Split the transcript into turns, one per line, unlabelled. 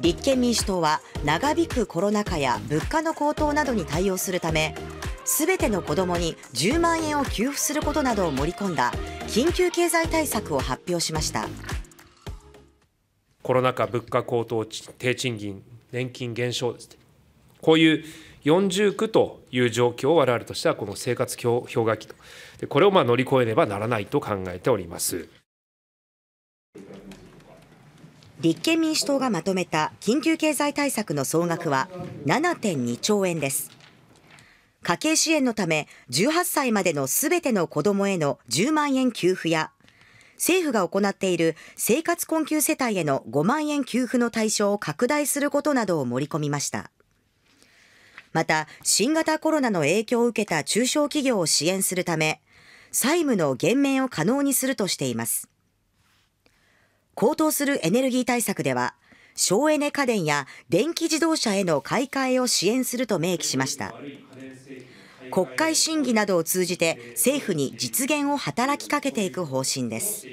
立憲民主党は長引くコロナ禍や物価の高騰などに対応するためすべての子どもに10万円を給付することなどを盛り込んだ緊急経済対策を発表しました
コロナ禍、物価高騰、低賃金、年金減少です、こういう40区という状況を我々としてはこの生活氷河期とこれをまあ乗り越えねばならないと考えております。
立憲民主党がまとめた緊急経済対策の総額は7.2兆円です。家計支援のため18歳までのすべての子どもへの10万円給付や政府が行っている生活困窮世帯への5万円給付の対象を拡大することなどを盛り込みましたまた新型コロナの影響を受けた中小企業を支援するため債務の減免を可能にするとしています高騰するエネルギー対策では、省エネ家電や電気自動車への買い替えを支援すると明記しました。
国会審議な
どを通じて政府に実現を働きかけていく方針です。